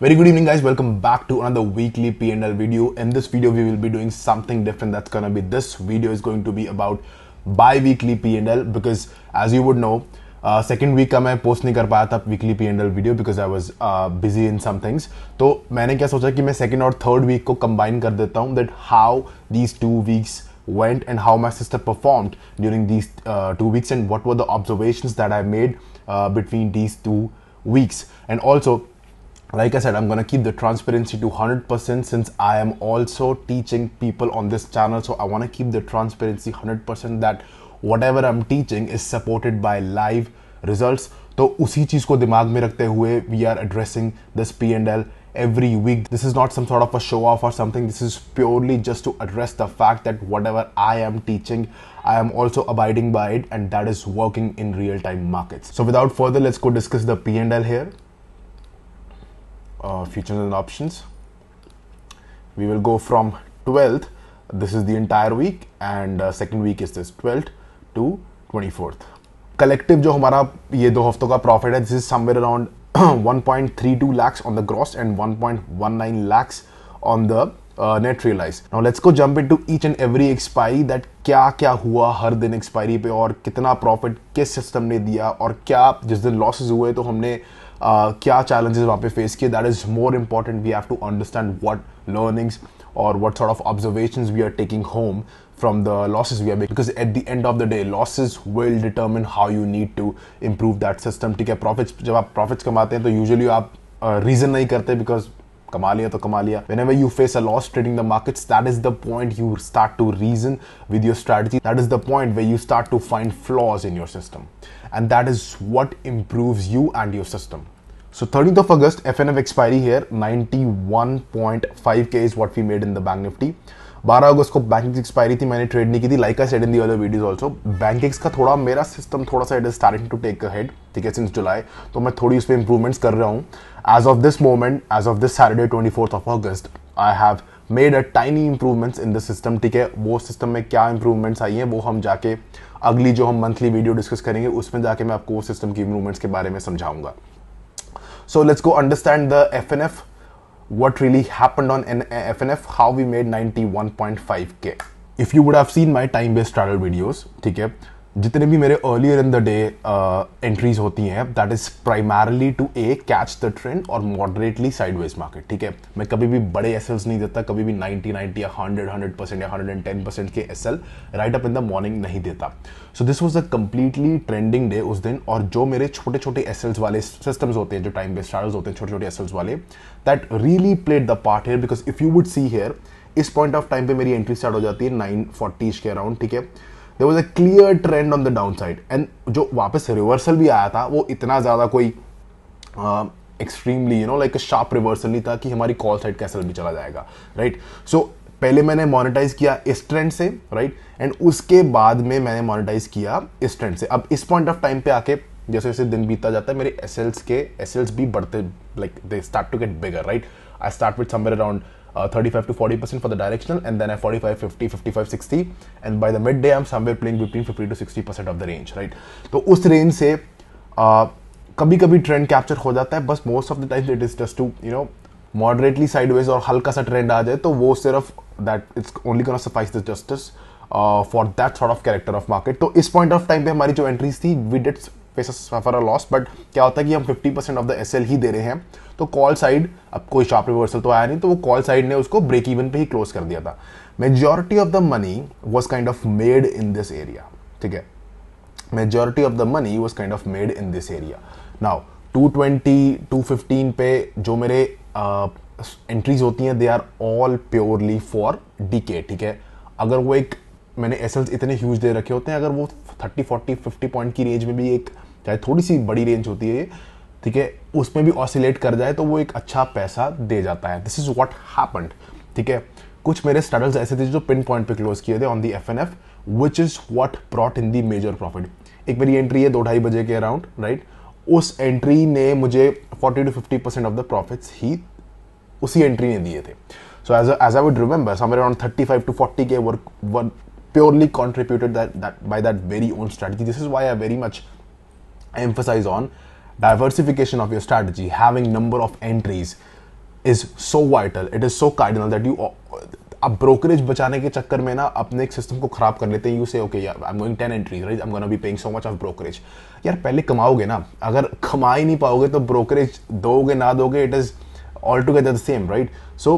Very good evening guys, welcome back to another weekly P&L video. In this video, we will be doing something different. That's gonna be this video is going to be about bi-weekly P&L because as you would know, uh, second week I मैं post नहीं कर पाया था weekly P and L video busy in some things. So some things तो मैंने क्या सोचा कि मैं सेकेंड और थर्ड वीक को कंबाइन कर देता हूँ that how went and how my sister performed during these uh, two weeks and what were the observations that I made uh, between these two weeks. And also, like I said, I'm gonna keep the transparency to 100% since I am also teaching people on this channel. So I wanna keep the transparency 100% that whatever I'm teaching is supported by live results. So उसी चीज को दिमाग में रखते हुए we are addressing this P and L every week. This is not some sort of a show off or something. This is purely just to address the fact that whatever I am teaching, I am also abiding by it, and that is working in real time markets. So, without further, let's go discuss the P&L here. uh, futures and options. We will go from 12th, this is the entire week, and uh, second week is this 12th to 24th. Collective जो हमारा ये दो हफ्तों का profit है this is somewhere around 1.32 lakhs on the gross and 1.19 lakhs on the uh, net realize. Now let's go jump into each and every expiry that क्या क्या हुआ हर दिन एक्सपायरी पे और कितना प्रॉफिट किस सिस्टम ने दिया और क्या जिस दिन लॉसेस हुए तो हमने क्या चैलेंजेस वहाँ पे फेस किए that is more important we have to understand what learnings और what thought of observation we are taking home from the losses we are because at the end of the day losses will determine how you need to improve that system ठीक है profits जब आप profits कमाते हैं तो usually आप reason uh, नहीं करते because Kamalia to Kamalia. Whenever you face a loss trading the markets, that is the point you start to reason with your strategy. That is the point where you start to find flaws in your system. And that is what improves you and your system. So 13th of August, FNF expiry here, 91.5k is what we made in the Bank Nifty. 12 अगस्त को bank expiry थी मैंने trade नहीं की थी like I said in the other videos also bank X का थोड़ा मेरा सिस्टम थोड़ा सा it is starting to take ahead ठीक है सिंस जुलाई तो मैं थोड़ी उस पर इंप्रूवमेंट्स कर रहा हूँ as of this moment as of this Saturday twenty fourth of August I have made a tiny improvements in the system ठीक है वो सिस्टम में क्या इंप्रूवमेंट्स आई हैं वो हम जाके अगली जो हम मंथली वीडियो डिस्कस करेंगे उसमें जाके मैं आपको सिस्टम की इंप्रूवमेंट्स के बारे में समझाऊंगा so let's go understand the F N F what really happened on FNF, eh, how we made 91.5k. If you would have seen my time based travel videos, okay, जितने भी मेरे earlier in the day entries होती हैं that is primarily to a catch the trend और moderately sideways market ठीक है मैं कभी भी बड़े एस नहीं देता कभी भी 90 90 या 100 100 परसेंट या 110 परसेंट के S L right up in the morning नहीं देता so this was a completely trending day उस दिन और जो मेरे छोटे छोटे एस वाले सिस्टम्स होते हैं जो टाइम बेस्ट स्टार्ट होते हैं छोटे छोटे एस वाले that really played the part here because if you would see here इस पॉइंट ऑफ टाइम पे मेरी एंट्री स्टार्ट हो जाती है नाइन फोर्टीज के अराउंड ठीक है there was a clear trend on the down side and जो वापस रिवर्सल भी आया था वो इतना ज़्यादा कोई extremely you know like sharp reversal नहीं था कि हमारी कॉल साइड कैसल भी चला जाएगा राइट right? सो so, पहले मैंने मोनेटाइज किया इस ट्रेंड से राइट right? एंड उसके बाद में मैंने मोनेटाइज किया इस ट्रेंड से अब इस पॉइंट ऑफ टाइम पे आके जैसे जैसे दिन बीतता जाता है मेरे एसेल्स के एसेल्स भी बढ़ते like they start to get bigger right I start with somewhere around uh, 35 to 40 percent for the directional and then at 45 50 55 60 and by the midday i'm somewhere playing between 50 to 60 percent of the range right तो उस range से कभी कभी trend capture हो जाता है बस most of the time it is just to you know moderately sideways और हल्का सा ट्रेंड आ जाए तो वो सिर्फ that it's only gonna suffice the justice for that sort of character of market तो इस पॉइंट ऑफ टाइम पे हमारी जो एंट्रीज थी we did pieces suffer a loss but क्या होता है कि हम 50 परसेंट ऑफ द एस ही दे रहे हैं तो कॉल साइड अब कोई शार्प रिवर्सल तो आया नहीं तो वो कॉल साइड ने उसको ब्रेक इवन पे ही क्लोज कर दिया था majority of the money was kind of made in this area ठीक है majority of the money was kind of made in this area now 220, 215 पे जो मेरे एंट्रीज uh, होती हैं they are all purely for decay ठीक है अगर वो एक मैंने एस इतने ह्यूज दे रखे होते हैं अगर वो 30, 40, 50 पॉइंट की रेंज में भी एक चाहे थोड़ी सी बड़ी रेंज होती है ठीक है उसमें भी ऑसिलेट कर जाए तो वो एक अच्छा पैसा दे जाता है दिस इज वॉट हैपन्ड ठीक है कुछ मेरे स्टार्टअप्स ऐसे थे जो पिन पॉइंट पे क्लोज किए थे on the F N F which is what brought in the major profit एक मेरी एंट्री है दो ढाई बजे के अराउंड राइट उस एंट्री ने मुझे forty to fifty percent of the profits ही उसी एंट्री ने दिए थे so as as I would remember somewhere around thirty five to forty K work one purely contributed by that very own strategy this is why I very much emphasize on diversification of your strategy having number of entries is so vital it is so cardinal that you आप brokerage बचाने के चक्कर में ना अपने एक system को खराब कर लेते हैं you say okay I am going ten entries right I am gonna be paying so much of brokerage यार पहले कमाओगे ना अगर कमा ही नहीं पाओगे तो ब्रोकरेज दोगे ना दोगे it is all together the same right so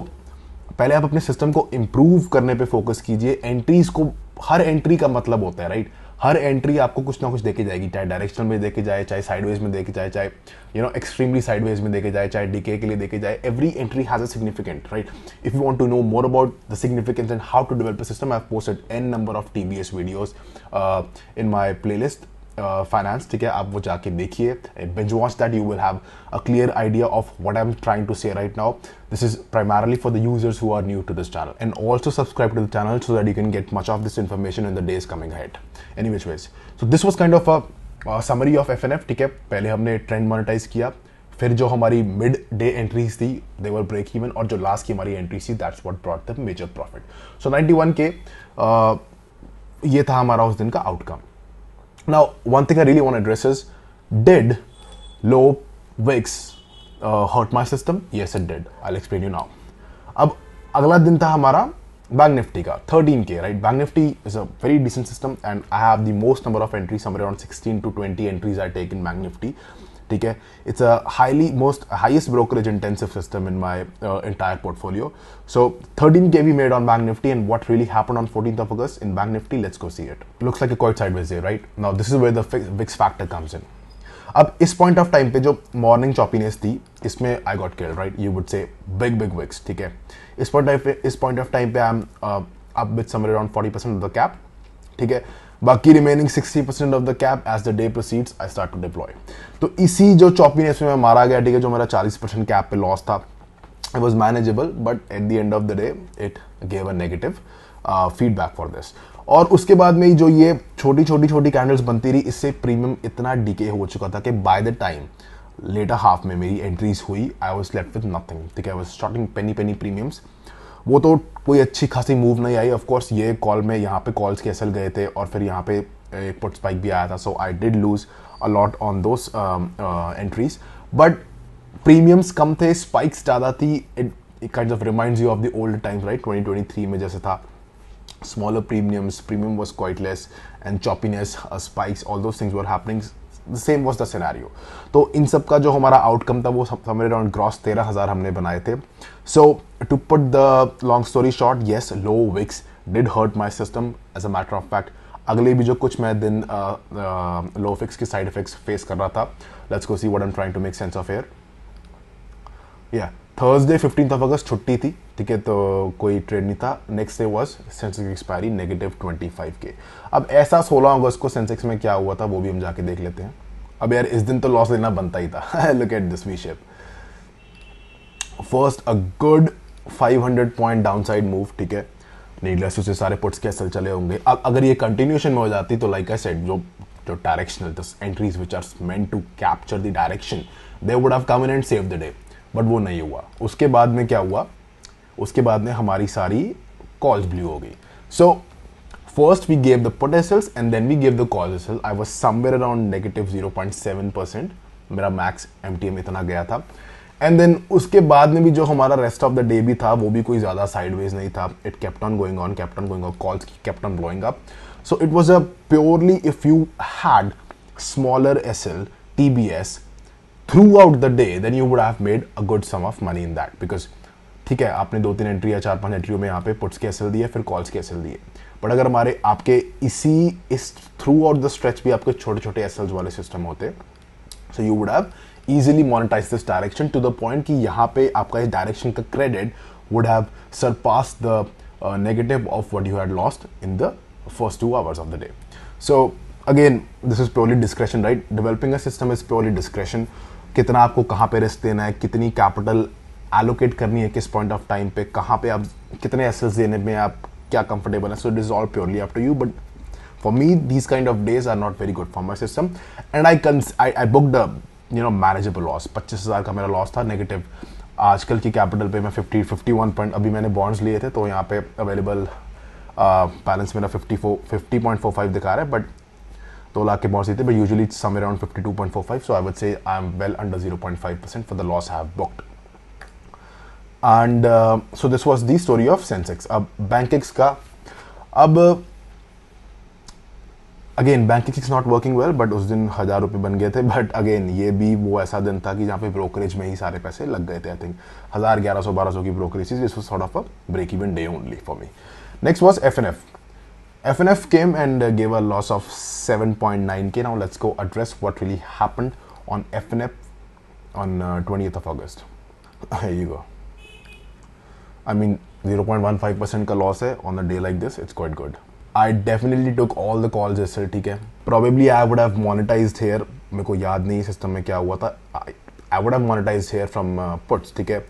पहले आप अपने सिस्टम को इम्प्रूव करने पे फोकस कीजिए एंट्रीज को हर एंट्री का मतलब होता है राइट right? हर एंट्री आपको कुछ ना कुछ देखी जाएगी चाहे डायरेक्शन में देखी जाए चाहे साइडवेज में देखी जाए चाहे यू नो एक्सट्रीमली साइडवेज में देखी जाए चाहे डीके के लिए देखी जाए every entry has a significant right if you want to know more about the significance and how to develop a system I have posted an number of TBS videos in my playlist finance uh, ठीक है आप वो जाके देखिए binge watch that you will have a clear idea of what I am trying to say right now this is primarily for the users who are new to this channel and also subscribe to the channel so that you can get much of this information in the days coming at any which ways so this was kind of a summary of F N F ठीक है पहले हमने trend monetise किया फिर जो हमारी mid day entries थी देवर break even और जो लास्ट की हमारी एंट्री थी that's what brought the major profit so ninety one K ये था हमारा उस दिन का outcome Now, one thing I really want to address is did low Wix uh, hurt my system? Yes, it did. I'll explain you now. Ab, agla din tha hamara Bank Nifty ka, 13k, right? Bank Nifty is a very decent system, and I have the most number of entries, somewhere around 16 to 20 entries I take in Bank ठीक है it's a highly most highest brokerage intensive system in my entire portfolio so 13 K we made on bank nifty and what really happened on 14th of August in bank nifty let's go see it looks like a quite sideways day right now this is where the vix factor comes in अब इस point of time पे जो morning choppiness थी इसमें I got care right you would say big big wicks ठीक है इस point इस पॉइंट ऑफ टाइम पे I am up with somewhere around 40% of the cap ठीक है बाकी remaining 60 percent of the cap as the day proceeds I start to deploy तो इसी जो चॉपीनेस में मैं मारा गया ठीक है जो मेरा 40 परसेंट कैप पे लॉस था it was manageable but at the end of the day it gave a negative feedback for this और उसके बाद में जो ये छोटी छोटी छोटी कैंडल्स बनती रही इससे प्रीमियम इतना डीके हो चुका था कि by the time later half में मेरी एंट्रीज हुई I was left with nothing ठीक है I was starting penny penny premiums वो तो कोई अच्छी खासी मूव नहीं आई ऑफकोर्स ये कॉल में यहाँ पे कॉल्स कैसल गए थे और फिर यहाँ पे एक पुट स्पाइक भी आया था so I did lose a lot on those entries but premiums कम थे स्पाइक्स ज़्यादा थी it kind of remind you of the old times right 2023 में जैसे था smaller premiums, premium was quite less, and choppiness, uh, spikes, all those things were happening. Same was the scenario तो इन सब का जो हमारा आउटकम था वो हमारे अराउंड ग्रॉस तेरह हज़ार हमने बनाए थे so to put the long story short yes low VIX did hurt my system as a matter of fact अगले भी जो कुछ मैं दिन लो फिक्स की साइड इफेक्ट्स फेस कर रहा था let's go see what am trying to make sense of here yeah Thursday fifteen of August छुट्टी थी ठीक है तो कोई ट्रेड नहीं था next day was Sensex expiry negative twenty five K अब ऐसा सोलह अगस्त को सेंसेक्स में क्या हुआ था वो भी हम जाके देख लेते हैं अब यार इस दिन तो लॉस लेना बनता ही था look at this we shape first a good 500 point downside move ठीक है नीडलेस उससे सारे पुट्स कैसल चले होंगे अब अगर ये कंटिन्यूशन में हो जाती तो लाइक आई सेड जो जो directional entries which are meant to capture the direction they would have come in and save the day but वो नहीं हुआ उसके बाद में क्या हुआ उसके बाद में हमारी सारी कॉल्स ब्लू हो गई so first we gave the potentials and then we gave the causal I was somewhere around negative zero point seven percent मेरा मैक्स एम एम इतना गया था एंड देन उसके बाद में भी जो हमारा रेस्ट ऑफ द डे भी था वो भी कोई ज़्यादा साइडवेज नहीं था it kept on going on kept on going on calls kept on blowing up so it was a purely if you had smaller S L T B S through the day then you would have made a good sum of money in that because ठीक है आपने दो तीन entry या चार पांच एंट्रियों में यहाँ पे पुट्स के एस दिए फिर कॉल्स के एस दिए बट अगर हमारे आपके इसी इस थ्रू आउट द स्ट्रेच भी आपके छोटे छोटे एस वाले सिस्टम होते so you would have easily monetize this direction to the point कि यहाँ पे आपका इस डायरेक्शन का credit would have surpass the negative of what you had lost in the first two hours of the day so again this is purely discretion right developing a system is purely discretion कितना आपको कहाँ पे risk देना है कितनी capital allocate करनी है किस पॉइंट ऑफ टाइम पे कहाँ पे आप कितने एसेस देने में आप क्या कंफर्टेबल है so it is all purely up to you but me these kind of days are not very good for my system and I कंस I I book the you know manageable loss पच्चीस हज़ार का मेरा loss था negative आजकल की capital पे मैं फिफ्टी फिफ्टी वन पॉइंट अभी मैंने बॉन्ड्स लिए थे तो यहाँ पे अवेलेबल बैलेंस uh, मेरा फोर फाइव दिखा रहा है बट तो लाख के but usually around fifty two point four five so I would say I am well under zero point five percent for the loss have booked and so this was the story of Sensex अब Bankex का अब again banking is not working well but उस दिन हज़ार रुपये बन गए थे बट अगेन ये भी वो ऐसा दिन था कि जहाँ पे ब्रोकरेज में ही सारे पैसे लग गए थे आई थिंक हज़ार ग्यारह सौ बारह सौ की brokerage this was sort of a break even day only for me next was F N F FNF came and uh, gave a loss of 7.9k. Now let's go address what really happened on FNF on uh, 20th of August. Here you go. I mean 0.15% का loss है on a day like this. It's quite good. I definitely took all the calls yesterday. ठीक Probably I would have monetized here. मेरे को याद नहीं system में क्या हुआ था. I, would have monetized here from uh, puts. ठीक है.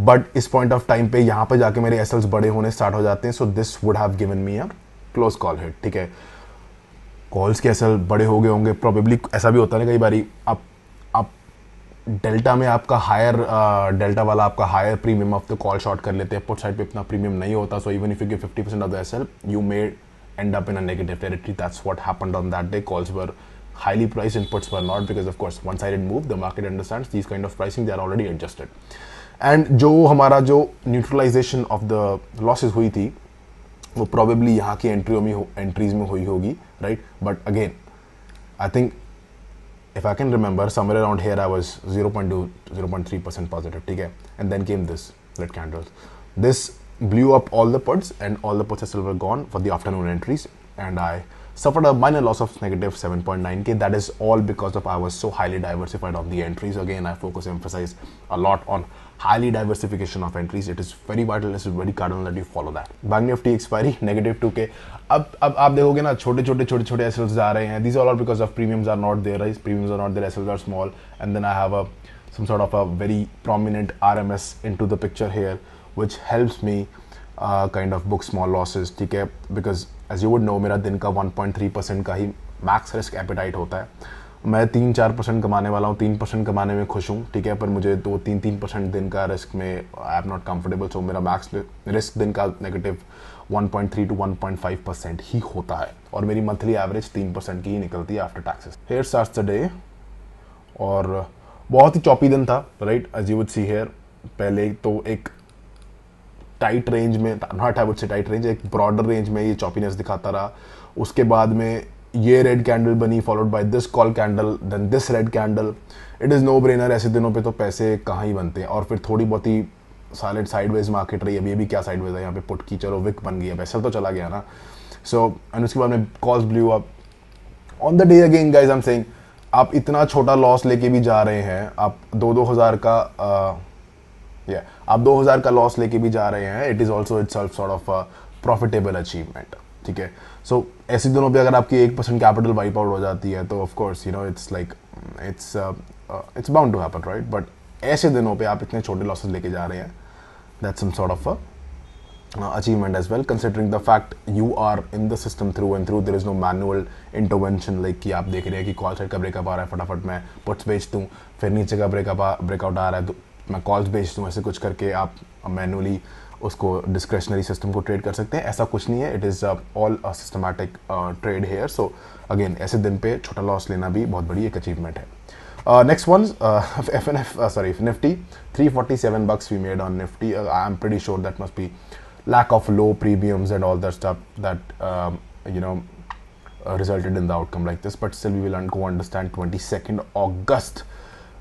बट इस पॉइंट ऑफ टाइम पे यहाँ पे जाके मेरे एसल्स बड़े होने स्टार्ट हो जाते हैं so this would have given me a close call है ठीक है कॉल्स के असल बड़े हो गए होंगे प्रॉबेबली ऐसा भी होता है ना कई बार आप आप डेल्टा में आपका हायर डेल्टा वाला आपका higher premium of the call short कर लेते हैं पुट साइड पर इतना प्रीमियम नहीं होता so even if you give fifty percent of the S L you may end up in a negative territory that's what happen on that day calls were highly price inputs were not because of course one side move the market understand this kind of pricing they are already adjusted and जो हमारा जो neutralisation of the losses हुई थी वो probably यहाँ की एंट्रियों में entries में हुई होगी right but again I think if I can remember somewhere around here I was zero point two zero point three percent positive ठीक है and then came this red candles this blew up all the puts and all the puts SL were gone for the afternoon entries and I suffered a minor loss of negative 7.9k. That is all because of I was so highly diversified on the entries. Again, I focus emphasize a lot on highly diversification of entries. It is very vital. is very cardinal that you follow that. Bank Nifty expiry negative 2k. अब अब आप देखोगे ना छोटे छोटे छोटे छोटे एसएल्स जा रहे there. These are all because of premiums are not there. Right? Premiums are not there. SLs are small. And then I have a some sort of a very prominent RMS into the picture here, which helps me uh, kind of book small losses. ठीक Because as you would know मेरा दिन का 1.3 percent का ही max risk appetite होता है मैं तीन चार परसेंट कमाने वाला हूँ तीन परसेंट कमाने में खुश हूँ ठीक है पर मुझे दो तीन तीन परसेंट दिन का रिस्क में I am not comfortable so मेरा मैक्स रिस्क दिन का नेगेटिव 1.3 टू 1.5 परसेंट ही होता है और मेरी मंथली एवरेज तीन परसेंट की ही निकलती है after taxes here start the day और बहुत ही चौपी दिन था right as you would see here पहले तो एक टाइट रेंज में not I would say tight range एक ब्रॉडर रेंज में ये चॉपीनेस दिखाता रहा उसके बाद में ये रेड कैंडल बनी followed by this call candle then this red candle it is no brainer ऐसे दिनों पे तो पैसे कहाँ ही बनते हैं और फिर थोड़ी बहुत ही साइलेंट साइडवेज मार्केट रही अभी अभी क्या साइडवेज है यहाँ पे पुट की चलो विक बन गया पैसा तो चला गया ना सो एंड उसके बाद में cost blew up on the day again guys I am saying आप इतना छोटा लॉस लेके भी जा रहे हैं आप दो दो हज़ार का uh, या yeah. आप 2000 का लॉस लेके भी जा रहे हैं it is also itself sort of profitable achievement ठीक है सो ऐसे दिनों पर अगर आपकी एक परसेंट कैपिटल वाइप आउट हो जाती है तो of course you know it's like it's it's bound to happen right but ऐसे दिनों पे आप इतने छोटे लॉसेस लेके जा रहे हैं that some sort of achievement as well considering the fact you are in the system through and through there is no manual intervention like कि आप देख रहे हैं कि कॉल साइड का ब्रेकअप आ रहा है फटाफट मैं पुट्स बेच दूँ फिर नीचे का ब्रेकअप ब्रेकआउट आ रहा है तो मैं कॉल्स भेज दूँ ऐसे कुछ करके आप मैनुअली उसको डिस्क्रेशनरी सिस्टम को ट्रेड कर सकते हैं ऐसा कुछ नहीं है it is all systematic trade here so again ऐसे दिन पे छोटा लॉस लेना भी बहुत बड़ी एक अचीवमेंट है next one F N F sorry Nifty three forty seven bucks we made on Nifty I am pretty sure that must be lack of low premiums and all that stuff that you know know in the outcome like this but still we will go understand twenty second August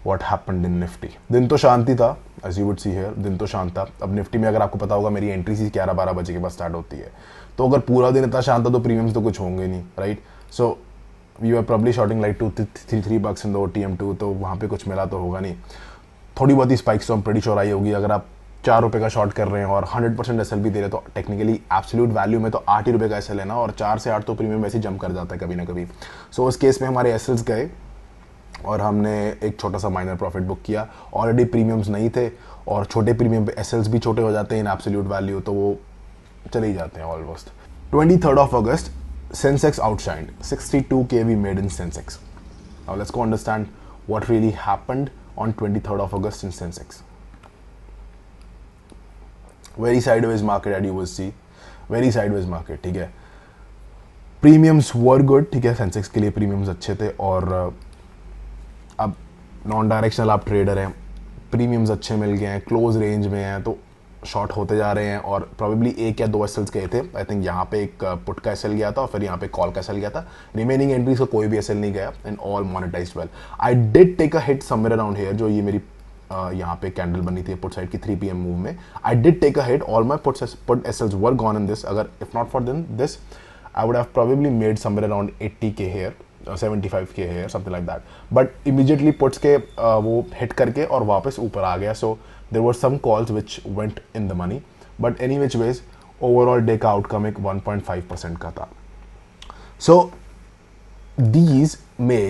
what happened in Nifty दिन तो शांति था as you would see here दिन तो शांत था अब Nifty में अगर आपको पता होगा मेरी एंट्री सी ग्यारह बारह बजे के बाद स्टार्ट होती है तो अगर पूरा दिन इतना शांत था तो प्रीमियम्स तो कुछ होंगे नहीं right so we are probably shorting like two three three bucks in दो टी एम टू तो वहाँ पे कुछ मिला तो होगा नहीं थोड़ी बहुत ही स्पाइक्स तो हम प्रेडिश और आई होगी अगर आप चार रुपये का शॉर्ट कर रहे हैं और हंड्रेड परसेंट एस एल भी दे रहे हैं तो टेक्निकली एब्सोल्यूट वैल्यू में तो आठ ही रुपये का एस है ना और चार से आठ तो प्रीमियम वैसे जम कर जाता है कभी ना कभी सो so, उस केस में हमारे एस एल्स गए और हमने एक छोटा सा माइनर प्रॉफिट बुक किया ऑलरेडी प्रीमियम्स नहीं थे और छोटे प्रीमियम पे एस भी छोटे हो जाते हैं इन एब्सोल्यूट वैल्यू तो वो चले ही जाते हैं almost twenty third of August Sensex outshine sixty two K we made in Sensex और let's go understand what really happened on what really happened on 23rd of August in Sensex. Very sideways market see very sideways market ठीक है. Premiums were good ठीक है. Sensex के लिए premiums अच्छे थे और uh, नॉन डायरेक्शनल आप ट्रेडर हैं प्रीमियम्स अच्छे मिल गए हैं क्लोज रेंज में हैं तो शॉर्ट होते जा रहे हैं और प्रॉबेबली एक या दो एस गए थे आई थिंक यहाँ पे एक पुट का एस गया था और फिर यहाँ पे कॉल का एस गया था रिमेनिंग एंट्रीज का कोई भी एस नहीं गया and all monetize well I did take a hit somewhere around here जो ये मेरी Uh, यहाँ पे कैंडल बनी थी पुट साइड की थ्री पी एम मूव में I did take a hit all my put put SLs work on in this अगर इफ नॉट फॉर दिन this I would have probably made somewhere around eighty K here seventy five K है something like that but immediately puts के वो hit करके और वापस ऊपर आ गया so there were some calls which went in the money but any which ways overall day का आउटकम एक वन पॉइंट फाइव परसेंट का था so these may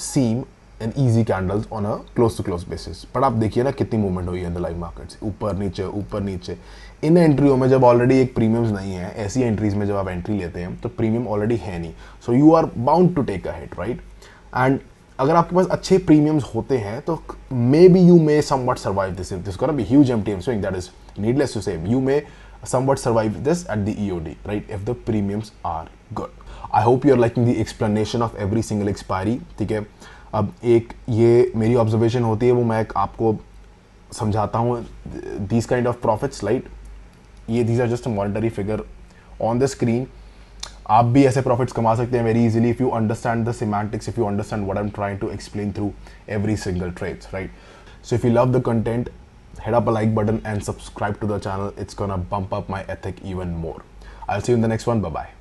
seem and easy candles on a close to close basis but आप देखिए ना कितनी movement हुई है द लाइव मार्केट्स ऊपर नीचे ऊपर नीचे इन एंट्रियों में जब ऑलरेडी एक प्रीमियम्स नहीं है ऐसी एंट्रीज में जब आप एंट्री लेते हैं तो प्रीमियम ऑलरेडी है नहीं so you are bound to take a hit right and अगर आपके पास अच्छे प्रीमियम्स होते हैं तो maybe you may somewhat survive this this gonna be huge M T M swing that is needless to say you may somewhat survive this at the E O D right if the premiums are good I hope you are liking the explanation of every single expiry ठीक है अब एक ये मेरी observation होती है वो मैं आपको समझाता हूँ these kind of profits like ये these are just a monetary figure on the screen आप भी ऐसे प्रॉफिट्स कमा सकते हैं very easily if you understand the semantics if you understand what I am trying to explain through every single trades right so if you love the content head up a like button and subscribe to the channel it's gonna bump up my ethic even more I see in the next one bye